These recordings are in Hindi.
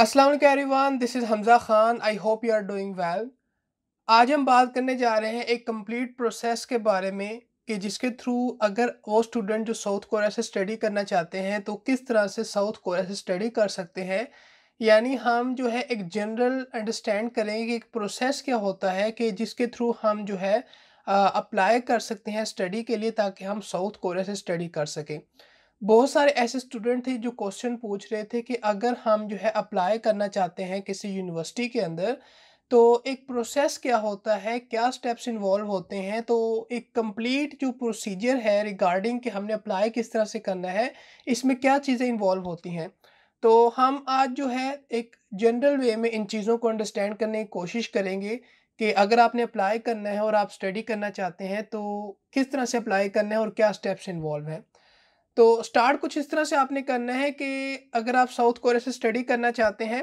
Aslam everyone this is Hamza Khan I hope you are doing well आज हम बात करने जा रहे हैं एक कंप्लीट प्रोसेस के बारे में कि जिसके थ्रू अगर वो स्टूडेंट जो साउथ कोरिया से स्टडी करना चाहते हैं तो किस तरह से साउथ कोरिया से स्टडी कर सकते हैं यानी हम जो है एक जनरल अंडरस्टैंड करेंगे कि एक प्रोसेस क्या होता है कि जिसके थ्रू हम जो है अप्लाई कर सकते हैं स्टडी के लिए ताकि हम साउथ कोरिया से स्टडी कर सकें बहुत सारे ऐसे स्टूडेंट थे जो क्वेश्चन पूछ रहे थे कि अगर हम जो है अप्लाई करना चाहते हैं किसी यूनिवर्सिटी के अंदर तो एक प्रोसेस क्या होता है क्या स्टेप्स इन्वॉल्व होते हैं तो एक कंप्लीट जो प्रोसीजर है रिगार्डिंग कि हमने अप्लाई किस तरह से करना है इसमें क्या चीज़ें इन्वॉल्व होती हैं तो हम आज जो है एक जनरल वे में इन चीज़ों को अंडरस्टैंड करने की कोशिश करेंगे कि अगर आपने अप्लाई करना है और आप स्टडी करना चाहते हैं तो किस तरह से अप्लाई करना है और क्या स्टेप्स इन्वॉल्व हैं तो स्टार्ट कुछ इस तरह से आपने करना है कि अगर आप साउथ कोरिया से स्टडी करना चाहते हैं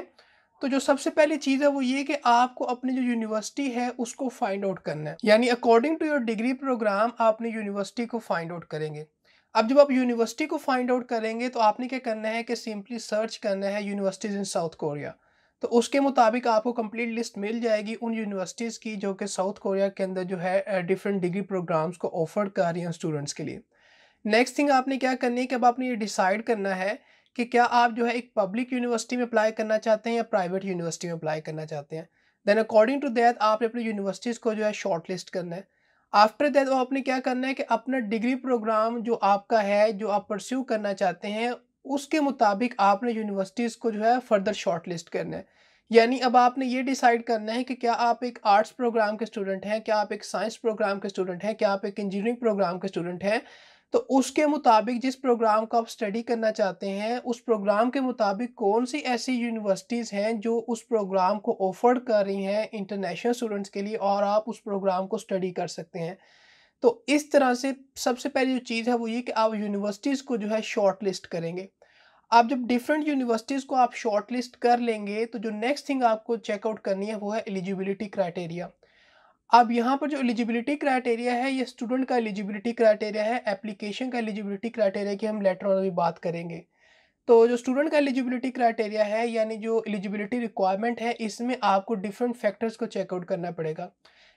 तो जो सबसे पहली चीज़ है वो ये कि आपको अपनी जो यूनिवर्सिटी है उसको फाइंड आउट करना है यानी according to your degree program आपने यूनिवर्सिटी को फाइंड आउट करेंगे अब जब आप यूनिवर्सिटी को फाइंड आउट करेंगे तो आपने क्या करना है कि सिंपली सर्च करना है यूनिवर्सिटीज़ इन साउथ कोरिया तो उसके मुताबिक आपको कंप्लीट लिस्ट मिल जाएगी उन यूनिवर्सिटीज़ की जो कि साउथ कोरिया के अंदर जो है डिफरेंट डिग्री प्रोग्राम्स को ऑफर कर रही हैं स्टूडेंट्स के लिए नेक्स्ट थिंग आपने क्या करनी है कि अब आपने ये डिसाइड करना है कि क्या आप जो है एक पब्लिक यूनिवर्सिटी में अप्लाई करना चाहते हैं या प्राइवेट यूनिवर्सिटी में अप्लाई करना चाहते हैं देन अकॉर्डिंग टू दैट आपने अपनी यूनिवर्सिटीज़ को जो है शॉर्ट लिस्ट करना है आफ्टर दैट वो आपने क्या करना है कि अपना डिग्री प्रोग्राम जो आपका है जो आप परस्यू करना चाहते हैं उसके मुताबिक आपने यूनिवर्सिटीज़ को जो है फर्दर शॉर्ट लिस्ट करना है यानी अब आपने ये डिसाइड करना है कि क्या आप एक आर्ट्स प्रोग्राम के स्टूडेंट हैं क्या आप एक साइंस प्रोग्राम के स्टूडेंट हैं क्या आप एक इंजीनियरिंग प्रोग्राम के स्टूडेंट हैं तो उसके मुताबिक जिस प्रोग्राम को आप स्टडी करना चाहते हैं उस प्रोग्राम के मुताबिक कौन सी ऐसी यूनिवर्सिटीज़ हैं जो उस प्रोग्राम को ऑफर्ड कर रही हैं इंटरनेशनल स्टूडेंट्स के लिए और आप उस प्रोग्राम को स्टडी कर सकते हैं तो इस तरह से सबसे पहली जो चीज़ है वो ये कि आप यूनिवर्सिटीज़ को जो है शॉर्ट लिस्ट करेंगे आप जब डिफरेंट यूनिवर्सिटीज़ को आप शॉर्ट लिस्ट कर लेंगे तो जो नेक्स्ट थिंग आपको चेकआउट करनी है वो है एलिजिबिलिटी क्राइटेरिया अब यहाँ पर जो एलिजिबिलिटी क्राइटेरिया है ये स्टूडेंट का एलिजिबिलिटी क्राइटेरिया है एप्लीकेशन का एलिजिबिलिटी क्राइटेरिया की हम लेटर और भी बात करेंगे तो जो स्टूडेंट का एलिजिबिलिटी क्राइटेरिया है यानी जो एलिजिबिलिटी रिक्वायरमेंट है इसमें आपको डिफरेंट फैक्टर्स को चेकआउट करना पड़ेगा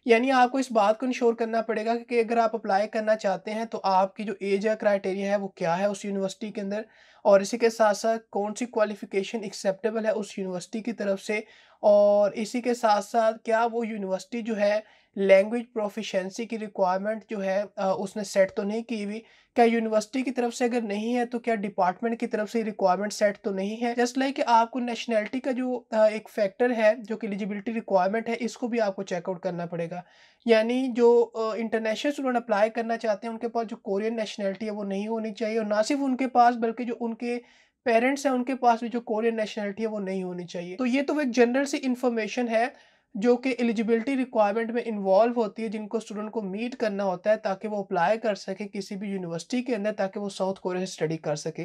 यानी आपको इस बात को इंश्योर करना पड़ेगा कि अगर आप अप्लाई करना चाहते हैं तो आपकी जो एज या क्राइटेरिया है वो क्या है उस यूनिवर्सिटी के अंदर और इसी के साथ साथ कौन सी क्वालिफिकेशन एक्सेप्टेबल है उस यूनिवर्सिटी की तरफ से और इसी के साथ साथ क्या वो यूनिवर्सिटी जो है लैंग्वेज प्रोफिशेंसी की रिक्वायरमेंट जो है उसने सेट तो नहीं की हुई क्या यूनिवर्सिटी की तरफ से अगर नहीं है तो क्या डिपार्टमेंट की तरफ से रिक्वायरमेंट सेट तो नहीं है जस्ट लाइक आपको नेशनैलिटी का जो एक फैक्टर है जो कि एलिजिबिलिटी रिक्वायरमेंट है इसको भी आपको चेकआउट करना पड़ेगा यानी जो इंटरनेशनल स्टूडेंट अप्लाई करना चाहते हैं उनके पास जो कोरियन नेशनैलिटी है वो नहीं होनी चाहिए और ना सिर्फ उनके पास बल्कि जो उनके पेरेंट्स हैं उनके पास भी जो कोरियन नेशनैलिटी है वो नहीं होनी चाहिए तो ये तो एक जनरल सी इन्फॉर्मेशन है जो कि एलिजिबिलिटी रिक्वायरमेंट में इन्वॉल्व होती है जिनको स्टूडेंट को मीट करना होता है ताकि वो अप्लाई कर सके किसी भी यूनिवर्सिटी के अंदर ताकि वो साउथ कोरिया से स्टडी कर सके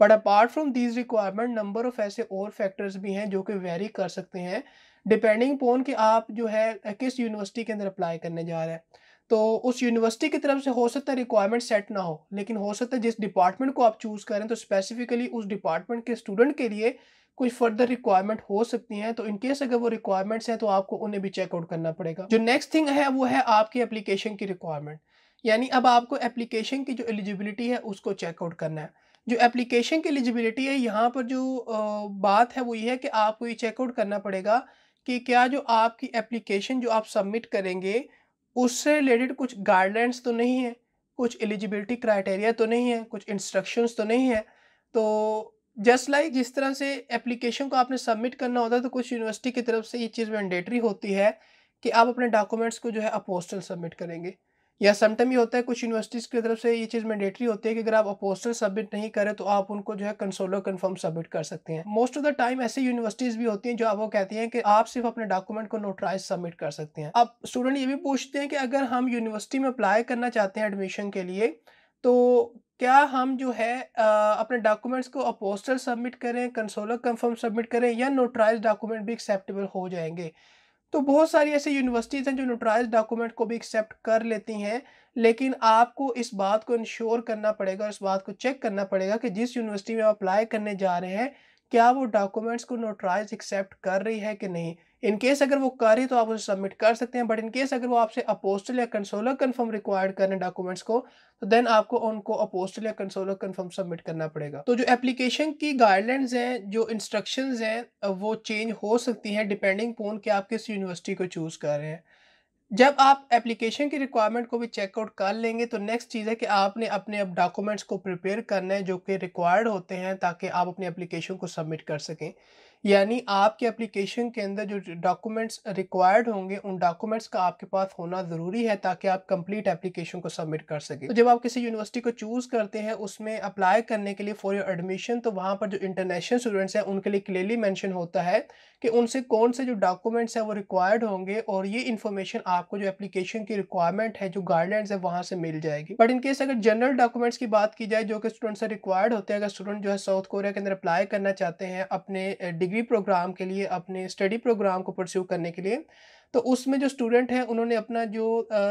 but apart from these requirement number of ऐसे और फैक्टर्स भी हैं जो कि वेरी कर सकते हैं डिपेंडिंग पोन कि आप जो है किस यूनिवर्सिटी के अंदर अप्लाई करने जा रहे हैं तो उस यूनिवर्सिटी की तरफ से हो सकता है रिक्वायरमेंट सेट ना हो लेकिन हो सकता है जिस डिपार्टमेंट को आप चूज़ करें तो स्पेसिफिकली उस डिपार्टमेंट के स्टूडेंट के लिए कोई फर्दर रिक्वायरमेंट हो सकती हैं तो इनकेस अगर वो रिक्वायरमेंट्स हैं तो आपको उन्हें भी चेकआउट करना पड़ेगा जो नेक्स्ट थिंग है वो है आपकी एप्लीकेशन की रिक्वायरमेंट यानी अब आपको एप्लीकेशन की जो एलिजिबिलिटी है उसको चेकआउट करना है जो एप्लीकेशन की एलिजिबिलिटी है यहाँ पर जो बात है वो ये है कि आपको ये चेकआउट करना पड़ेगा कि क्या जो आपकी एप्लीकेशन जो आप सबमिट करेंगे उससे रिलेटेड कुछ गाइडलाइंस तो नहीं है कुछ एलिजिबिलिटी क्राइटेरिया तो नहीं है कुछ इंस्ट्रक्शंस तो नहीं है तो जस्ट लाइक like जिस तरह से एप्लीकेशन को आपने सबमिट करना होता है तो कुछ यूनिवर्सिटी की तरफ से ये चीज़ मैंडेटरी होती है कि आप अपने डॉक्यूमेंट्स को जो है अपोस्टल सबमिट करेंगे या समटाइम ये होता है कुछ यूनिवर्सिटीज़ की तरफ से ये चीज़ मैंडेटरी होती है कि अगर आप अपोस्टल सबमिट नहीं करें तो आप उनको जो है कंसोलर कन्फर्म सबमिट कर सकते हैं मोस्ट ऑफ द टाइम ऐसी यूनिवर्सिटीज़ भी होती हैं जो आपको कहती हैं कि आप सिर्फ अपने डॉक्यूमेंट को नोटराइज सबमिट कर सकते हैं अब स्टूडेंट ये भी पूछते हैं कि अगर हम यूनिवर्सिटी में अप्लाई करना चाहते हैं एडमिशन के लिए तो क्या हम जो है अपने डॉक्यूमेंट्स को अपोस्टल सबमिट करें कंसोलर कंफर्म सबमिट करें या नोट्राइज डॉक्यूमेंट भी एक्सेप्टेबल हो जाएंगे तो बहुत सारी ऐसी यूनिवर्सिटीज़ हैं जो नोटराइज डॉक्यूमेंट को भी एक्सेप्ट कर लेती हैं लेकिन आपको इस बात को इंश्योर करना पड़ेगा और इस बात को चेक करना पड़ेगा कि जिस यूनिवर्सिटी में आप अप्लाई करने जा रहे हैं क्या वो डॉक्यूमेंट्स को नोटराइज एक्सेप्ट कर रही है कि नहीं इन केस अगर वो कर रही तो आप उसे सबमिट कर सकते हैं बट इन केस अगर वो आपसे अपोस्टल या कंसोलर कंफर्म रिक्वायर्ड करें डॉक्यूमेंट्स को तो देन आपको उनको अपोस्टल या कंसोलर कंफर्म सबमिट करना पड़ेगा तो जो एप्लीकेशन की गाइडलाइंस हैं जो इंस्ट्रक्शंस हैं वो चेंज हो सकती हैं डिपेंडिंग पोन कि आप किस यूनिवर्सिटी को चूज़ कर रहे हैं जब आप एप्लीकेशन की रिक्वायरमेंट को भी चेकआउट कर लेंगे तो नेक्स्ट चीज़ है कि आपने अपने अब डॉक्यूमेंट्स को प्रिपेयर करना है जो कि रिक्वायर्ड होते हैं ताकि आप अपनी एप्लीकेशन को सबमिट कर सकें यानी आपके एप्लीकेशन के अंदर जो डॉक्यूमेंट्स रिक्वायर्ड होंगे उन डॉक्यूमेंट्स का आपके पास होना ज़रूरी है ताकि आप कंप्लीट एप्लीकेशन को सबमिट कर सकें तो जब आप किसी यूनिवर्सिटी को चूज़ करते हैं उसमें अप्लाई करने के लिए फॉर योर एडमिशन तो वहाँ पर जो इंटरनेशनल स्टूडेंट्स हैं उनके लिए क्लियरली मैंशन होता है कि उनसे कौन से जो डॉक्यूमेंट्स हैं वो रिक्वायर्ड होंगे और ये इन्फॉर्मेशन आपको जो एप्लीकेशन की रिक्वायरमेंट है जो गाइडलाइंस है वहाँ से मिल जाएगी बट इनकेस अगर जनरल डॉक्यूमेंट्स की बात की जाए जो कि स्टूडेंट से रिक्वायर्ड होते हैं अगर स्टूडेंट जो है साउथ कोरिया के अंदर अप्लाई करना चाहते हैं अपने डिग्री डिग्री प्रोग्राम के लिए अपने स्टडी प्रोग्राम को परस्यू करने के लिए तो उसमें जो स्टूडेंट हैं उन्होंने अपना जो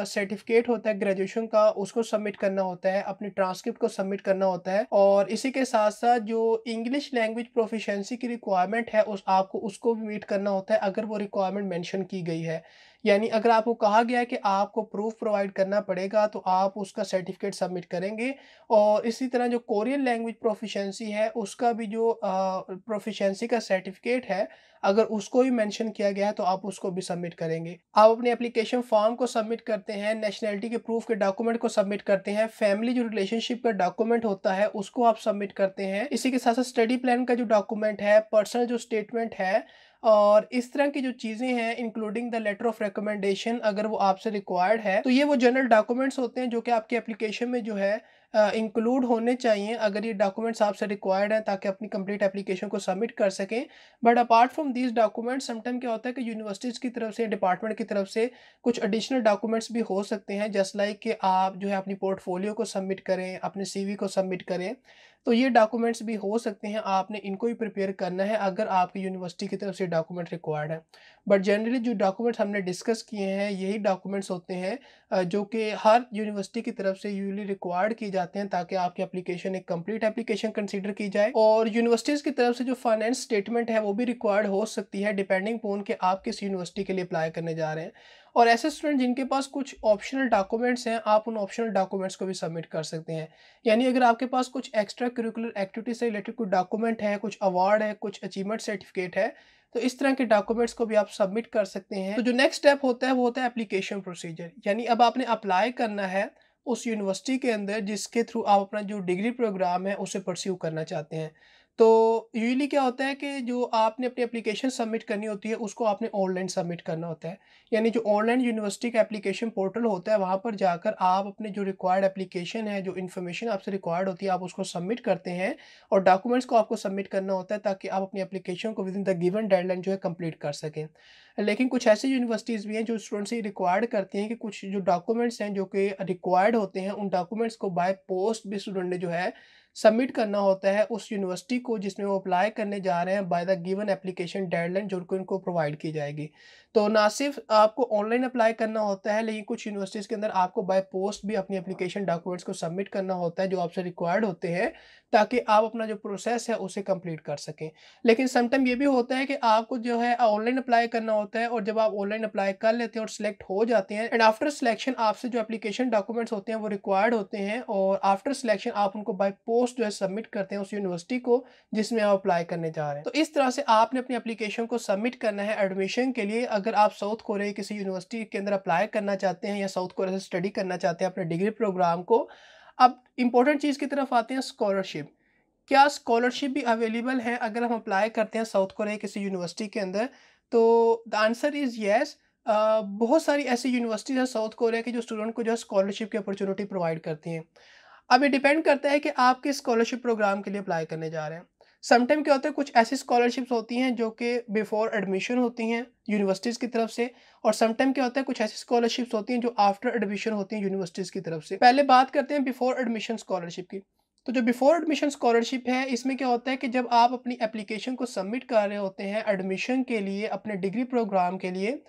सर्टिफिकेट uh, होता है ग्रेजुएशन का उसको सबमिट करना होता है अपनी ट्रांसक्रिप्ट को सबमिट करना होता है और इसी के साथ साथ जो इंग्लिश लैंग्वेज प्रोफिशेंसी की रिक्वायरमेंट है उस आपको उसको भी मीट करना होता है अगर वो रिक्वायरमेंट मैंशन की गई है यानी अगर आपको कहा गया है कि आपको प्रूफ प्रोवाइड करना पड़ेगा तो आप उसका सर्टिफिकेट सबमिट करेंगे और इसी तरह जो कोरियन लैंग्वेज प्रोफिशेंसी है उसका भी जो प्रोफिशेंसी का सर्टिफिकेट है अगर उसको भी मेंशन किया गया है तो आप उसको भी सबमिट करेंगे आप अपने एप्लीकेशन फॉर्म को सबमिट करते हैं नेशनैलिटी के प्रूफ के डॉक्यूमेंट को सबमिट करते हैं फैमिली जो रिलेशनशिप का डॉक्यूमेंट होता है उसको आप सबमिट करते हैं इसी के साथ साथ स्टडी प्लान का जो डॉक्यूमेंट है पर्सनल जो स्टेटमेंट है और इस तरह की जो चीज़ें हैं including the letter of recommendation अगर वो आपसे रिक्वायर्ड है तो ये वो जनरल डॉक्यूमेंट्स होते हैं जो कि आपकी एप्लीकेशन में जो है इंक्लूड होने चाहिए अगर ये डॉक्यूमेंट्स आपसे रिक्वायर्ड हैं ताकि अपनी कंप्लीट एप्लीकेशन को सबमिट कर सकें but apart from these documents sometime क्या होता है कि यूनिवर्सिटीज़ की तरफ से डिपार्टमेंट की तरफ से कुछ एडिशनल डॉक्यूमेंट्स भी हो सकते हैं जस्ट लाइक कि आप जो है अपनी पोर्टफोलियो को सबमिट करें अपने सी को सबमिट करें तो ये डॉक्यूमेंट्स भी हो सकते हैं आपने इनको भी प्रिपेयर करना है अगर आपकी यूनिवर्सिटी की तरफ से डॉक्यूमेंट रिक्वायर्ड है बट जनरली जो डॉक्यूमेंट्स हमने डिस्कस किए हैं यही डॉक्यूमेंट्स होते हैं जो कि हर यूनिवर्सिटी की तरफ से यूजली रिक्वायर्ड किए जाते हैं ताकि आपकी एप्लीकेशन एक कंप्लीट एप्लीकेशन कंसिडर की जाए और यूनिवर्सिटीज़ की तरफ से जो फाइनेंस स्टेटमेंट है वो भी रिक्वायर्ड हो सकती है डिपेंडिंग पोन कि आप किस यूनिवर्सिटी के लिए अप्लाई करने जा रहे हैं और ऐसे स्टूडेंट जिनके पास कुछ ऑप्शनल डॉक्यूमेंट्स हैं आप उन ऑप्शनल डॉक्यूमेंट्स को भी सबमिट कर सकते हैं यानी अगर आपके पास कुछ एक्स्ट्रा करिकुलर एक्टिविटी से रिलेटेड कुछ डॉक्यूमेंट है कुछ अवार्ड है कुछ अचीवमेंट सर्टिफिकेट है तो इस तरह के डॉक्यूमेंट्स को भी आप सबमिट कर सकते हैं तो जो नेक्स्ट स्टेप होता है वो होता है एप्लीकेशन प्रोसीजर यानी अब आपने अप्लाई करना है उस यूनिवर्सिटी के अंदर जिसके थ्रू आप अपना जो डिग्री प्रोग्राम है उसे परस्यू करना चाहते हैं तो यूजली क्या होता है कि जो आपने अपनी एप्लीकेशन सबमिट करनी होती है उसको आपने ऑनलाइन सबमिट करना होता है यानी जो ऑनलाइन यूनिवर्सिटी का एप्लीकेशन पोर्टल होता है वहाँ पर जाकर आप अपने जो रिक्वायर्ड एप्लीकेशन है जो इन्फॉर्मेशन आपसे रिक्वायर्ड होती है आप उसको सबमिट करते हैं और डॉक्यूमेंट्स को आपको सबमिट करना होता है ताकि आप अपनी एप्लीकेशन को within the given deadline जो है कम्प्लीट कर सकें लेकिन कुछ ऐसी यूनिवर्सिटीज़ भी हैं जो स्टूडेंट्स ये रिक्वायर्ड करती हैं कि कुछ जो डॉक्यूमेंट्स हैं जो कि रिक्वायर्ड होते हैं उन डॉक्यूमेंट्स को बाय पोस्ट भी स्टूडेंट ने जो है सबमिट करना होता है उस यूनिवर्सिटी को जिसमें वो अप्लाई करने जा रहे हैं by the given application deadline जो उनको प्रोवाइड की जाएगी तो ना सिर्फ आपको ऑनलाइन अप्लाई करना होता है लेकिन कुछ यूनिवर्सिटीज़ के अंदर आपको बाय पोस्ट भी अपनी एप्लीकेशन डॉक्यूमेंट्स को सबमिट करना होता है जो आपसे रिक्वायर्ड होते हैं ताकि आप अपना जो प्रोसेस है उसे कंप्लीट कर सकें लेकिन समटाइम ये भी होता है कि आपको जो है ऑनलाइन अप्लाई करना होता है और जब आप ऑनलाइन अप्लाई कर लेते हैं और सिलेक्ट हो जाते हैं एंड आफ्टर सिलेक्शन आपसे जो एप्लीकेशन डॉक्यूमेंट्स होते हैं वो रिक्वायर्ड होते हैं और आफ्टर सिलेक्शन आप उनको बाई पोस्ट जो है सबमिट करते हैं उस यूनिवर्सिटी को जिसमें आप अप्लाई करने जा रहे हैं तो इस तरह से आपने अपनी अप्लीकेशन को सबमिट करना है एडमिशन के लिए अगर आप साउथ कोरिया किसी यूनिवर्सिटी के अंदर अप्लाई करना चाहते हैं या साउथ कोरिया से स्टडी करना चाहते हैं अपने डिग्री प्रोग्राम को अब इम्पोर्टेंट चीज़ की तरफ आते हैं स्कॉलरशिप क्या स्कॉलरशिप भी अवेलेबल है अगर हम अप्लाई करते हैं साउथ कोरिया किसी यूनिवर्सिटी के अंदर तो द आंसर इज़ येस बहुत सारी ऐसी यूनिवर्सिटीज़ हैं साउथ कोरिया की जो स्टूडेंट को जो है स्कॉलरशिप की अपॉर्चुनिटी प्रोवाइड करती हैं अब ये डिपेंड करता है कि आप किस स्कॉलरशिप प्रोग्राम के लिए अप्लाई करने जा रहे हैं समटाइम क्या होता है कुछ ऐसी स्कॉलरशिप्स होती हैं जो कि बिफोर एडमिशन होती हैं यूनिवर्सिटीज़ की तरफ से और समटाइम क्या होता है कुछ ऐसी स्कॉलरशिप्स होती हैं जो आफ्टर एडमिशन होती हैं यूनिवर्सिटीज़ की तरफ से पहले बात करते हैं बिफोर एडमिशन स्कॉलरशिप की तो जो बिफोर एडमिशन स्कॉलरशिप है इसमें क्या होता है कि जब आप अपनी एप्लीकेशन को सबमिट कर रहे होते हैं एडमिशन के लिए अपने डिग्री प्रोग्राम के लिए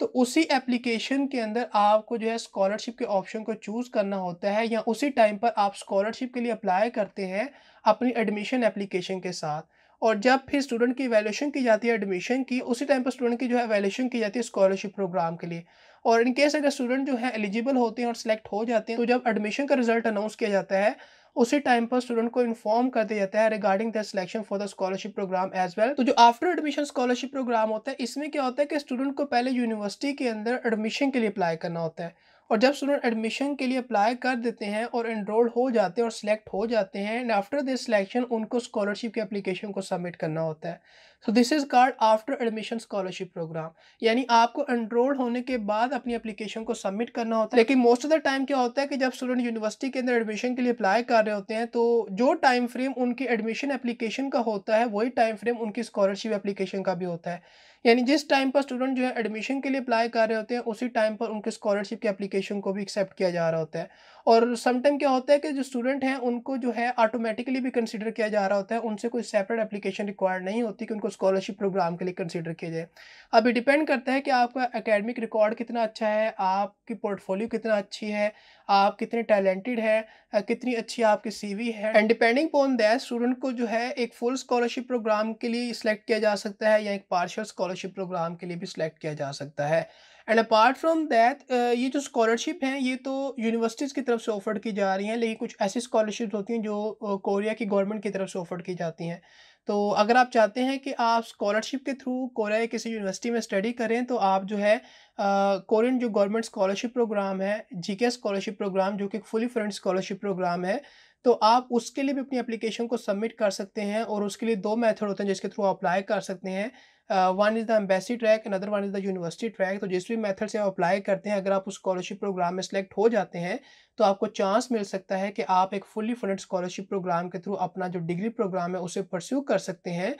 तो उसी एप्लीकेशन के अंदर आपको जो है स्कॉलरशिप के ऑप्शन को चूज़ करना होता है या उसी टाइम पर आप स्कॉलरशिप के लिए अप्लाई करते हैं अपनी एडमिशन एप्लीकेशन के साथ और जब फिर स्टूडेंट की वैल्यूशन की जाती है एडमिशन की उसी टाइम पर स्टूडेंट की जो है वैल्यूशन की जाती है स्कॉलरशिप प्रोग्राम के लिए और इनकेस अगर स्टूडेंट जो है एलिजिबल होते हैं और सिलेक्ट हो जाते हैं तो जब एडमिशन का रिजल्ट अनाउंस किया जाता है उसी टाइम पर स्टूडेंट को इन्फॉर्म कर दिया जाता है regarding the selection for the scholarship programme as well तो जो आफ्टर एडमिशन स्कॉलरशिप प्रोग्राम होता है इसमें क्या होता है कि स्टूडेंट को पहले यूनिवर्सिटी के अंदर एडमिशन के लिए अप्लाई करना होता है और जब स्टूडेंट एडमिशन के लिए अप्लाई कर देते हैं और इनरोल हो जाते हैं और सिलेक्ट हो जाते हैं एंड आफ्टर दिस सिलेक्शन उनको स्कॉलरशिप के एप्लीकेशन को सबमिट करना होता है so this is card after admission scholarship programme यानी आपको एनरोल होने के बाद अपनी एप्लीकेशन को सबमिट करना होता है लेकिन मोस्ट ऑफ द टाइम क्या होता है कि जब स्टूडेंट यूनिवर्सिटी के अंदर एडमिशन के लिए अप्लाई कर रहे होते हैं तो जो टाइम फ्रेम उनकी एडमिशन एप्लीकेशन का होता है वही टाइम फ्रेम उनकी स्कॉलरशिप एप्लीकेशन का भी होता है यानी जिस टाइम पर स्टूडेंट जो है एडमिशन के लिए अप्लाई कर रहे होते हैं उसी टाइम पर उनके स्कॉलरशिप के एप्लीकेशन को भी एक्सेप्ट किया जा रहा होता है और समटाइम क्या होता है कि जो स्टूडेंट हैं उनको जो है ऑटोमेटिकली भी कंसिडर किया जा रहा होता है उनसे कोई सेपरेट एप्लीकेशन रिक्वायर्ड नहीं होती कि उनको स्कॉलरशिप प्रोग्राम के लिए कंसिडर किया जाए अब ये डिपेंड करता है कि आपका अकेडमिक रिकॉर्ड कितना अच्छा है आपकी पोर्टफोलियो कितना अच्छी है आप कितने टैलेंटेड हैं कितनी अच्छी आपकी वी है and depending on that student को जो है एक फुल स्कॉलरशिप प्रोग्राम के लिए सिलेक्ट किया जा सकता है या एक पार्शल स्कॉलरशिप प्रोग्राम के लिए भी सिलेक्ट किया जा सकता है एंड अपार्ट फ्रॉम दैट ये जो स्कॉलरशिप हैं ये तो यूनिवर्सिटीज़ की तरफ से ऑफर्ड की जा रही हैं लेकिन कुछ ऐसी स्कॉलरशिप होती हैं जो कोरिया की गवर्नमेंट की तरफ से ऑफर्ड की जाती हैं तो अगर आप चाहते हैं कि आप स्कॉलरशिप के थ्रू कोरिया या किसी यूनिवर्सिटी में स्टडी करें तो आप जो है कोरियन जो गवर्नमेंट स्कॉलरशिप प्रोग्राम है जी के स्कॉलरशिप प्रोग्राम जो कि फुली फ्रेंड स्कॉलरशिप प्रोग्राम है तो आप उसके लिए भी अपनी एप्लीकेशन को सबमिट कर सकते हैं और उसके लिए दो मेथड होते हैं जिसके थ्रू अप्लाई कर सकते हैं one is the embassy track another one is the university track तो जिस भी मेथड से आप अप्लाई करते हैं अगर आप उस स्कॉलरशिप प्रोग्राम में सेलेक्ट हो जाते हैं तो आपको चांस मिल सकता है कि आप एक फुल्ली फंडेड स्कॉलरशिप प्रोग्राम के थ्रू अपना जो डिग्री प्रोग्राम है उसे परस्यू कर सकते हैं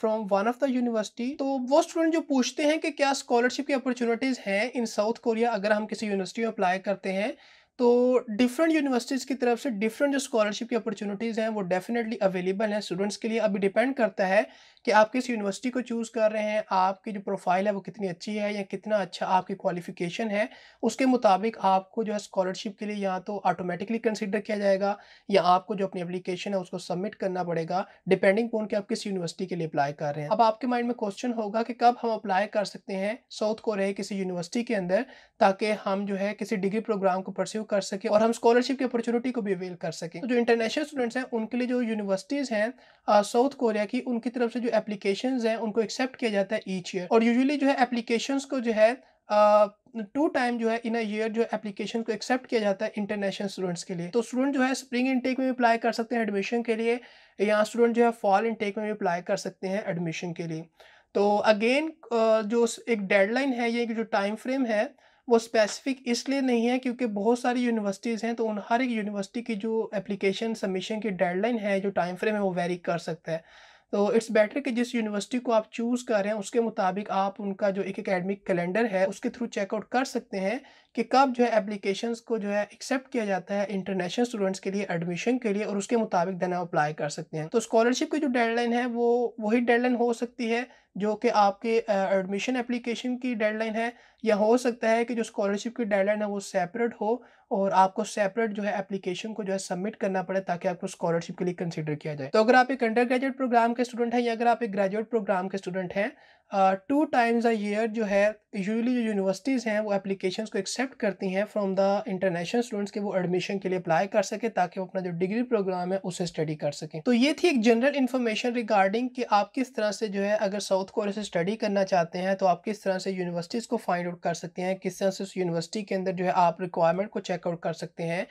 from one of the university तो वो स्टूडेंट जो पूछते हैं कि क्या स्कॉलरशिप की अपॉर्चुनिटीज़ हैं इन साउथ कोरिया अगर हम किसी यूनिवर्सिटी में अप्लाई करते हैं तो डिफरेंट यूनिवर्सिटीज़ की तरफ से डिफरेंट जो स्कॉलरशिप की अपॉर्चुनिटीज़ हैं वो डेफिनेटली अवेलेबल हैं स्टूडेंट्स के लिए अभी डिपेंड करता है कि आप किस यूनिवर्सिटी को चूज़ कर रहे हैं आपकी जो प्रोफाइल है वो कितनी अच्छी है या कितना अच्छा आपकी क्वालिफिकेशन है उसके मुताबिक आपको जो है स्कॉलरशिप के लिए या तो ऑटोमेटिकली कंसिडर किया जाएगा या आपको जो अपनी अपलिकेशन है उसको सबमिट करना पड़ेगा डिपेंडिंग पोन कि आप किस यूनिवर्सिटी के लिए अप्लाई कर रहे हैं अब आपके माइंड में क्वेश्चन होगा कि कब हम अप्लाई कर सकते हैं साउथ कोरिया किसी यूनिवर्सिटी के अंदर ताकि हम जो है किसी डिग्री प्रोग्राम को परस्यू कर सके और हम स्कॉलरशिप की अपॉर्चुनिटी को भी अवेल कर सके तो जो इंटरनेशनल स्टूडेंट्स हैं उनके लिए जो यूनिवर्सिटीज़ हैं साउथ कोरिया की उनकी तरफ से जो एप्लीकेशन हैं उनको एक्सेप्ट किया जाता है ईच ईयर और यूजली जो है एप्लीकेशन को जो है टू टाइम जो है इन अ ईयर जो एप्लीकेशन को एक्सेप्ट किया जाता है इंटरनेशनल स्टूडेंट्स के लिए तो स्टूडेंट जो है स्प्रिंग इनटेक में भी अप्लाई कर सकते हैं एडमिशन के लिए या स्टूडेंट जो है फॉल इनटेक में भी अप्लाई कर सकते हैं एडमिशन के लिए तो अगेन जो एक डेडलाइन है ये जो टाइम फ्रेम है वो स्पेसिफिक इसलिए नहीं है क्योंकि बहुत सारी यूनिवर्सिटीज़ हैं तो उन हर एक यूनिवर्सिटी की जो एप्लीकेशन सबमिशन की डेडलाइन है जो टाइम फ्रेम है वो वेरी कर सकता है तो इट्स बेटर कि जिस यूनिवर्सिटी को आप चूज़ कर रहे हैं उसके मुताबिक आप उनका जो एक एकेडमिक कैलेंडर है उसके थ्रू चेकआउट कर सकते हैं कि कब जो है एप्लीकेशंस को जो है एक्सेप्ट किया जाता है इंटरनेशनल स्टूडेंट्स के लिए एडमिशन के लिए और उसके मुताबिक देन आप अप्लाई कर सकते हैं तो स्कॉलरशिप की जो डेडलाइन है वो वही डेडलाइन हो सकती है जो कि आपके एडमिशन एप्लीकेशन की डेडलाइन है या हो सकता है कि जो स्कॉलरशिप की डेडलाइन है वो सेपरेट हो और आपको सेपरेट जो है एप्लीकेशन को जो है सबमिट करना पड़े ताकि आपको स्कॉलरशिप के लिए कंसिडर किया जाए तो अगर आप एक अंडर ग्रेजुएट प्रोग्राम के स्टूडेंट हैं या अगर आप एक ग्रेजुएट प्रोग्राम के स्टूडेंट हैं टू टाइम्स अ ईयर जो है यूजली जो यूनिवर्सिटीज़ हैं वो एप्लीकेशन को एक्सेप्ट करती हैं फ्रॉम द इंटरनेशनल स्टूडेंट्स के वो एडमिशन के लिए अप्लाई कर सके ताकि वो अपना जो डिग्री प्रोग्राम है उसे स्टडी कर सकें तो ये थी एक जनरल इन्फॉर्मेशन रिगार्डिंग कि आप किस तरह से जो है अगर साउथ कोरिया से स्टडी करना चाहते हैं तो आप किस तरह से यूनिवर्सिटीज़ को फाइंड आउट कर सकते हैं किस तरह से उस यूनिवर्सिटी के अंदर जो है आप रिक्वायरमेंट को चेकआउट कर सकते हैं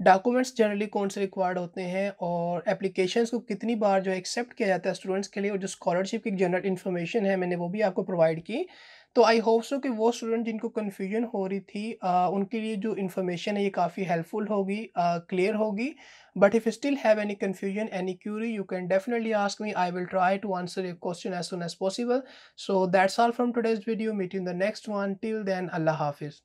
डॉक्यूमेंट्स जनरली कौन से रिक्वायर्ड होते हैं और एप्लीकेशंस को कितनी बार जो एक्सेप्ट किया जाता है स्टूडेंट्स के लिए और जो स्कॉलरशिप की जनरल इन्फॉर्मेशन है मैंने वो भी आपको प्रोवाइड की तो आई होप सो कि वो स्टूडेंट जिनको कन्फ्यूजन हो रही थी आ, उनके लिए जो इन्फॉर्मेशन है ये काफ़ी हेल्पफुल होगी क्लियर होगी but if still have any confusion any query you can definitely ask me I will try to answer your question as soon as possible so that's all from today's video meet in the next one till then Allah हाफिज़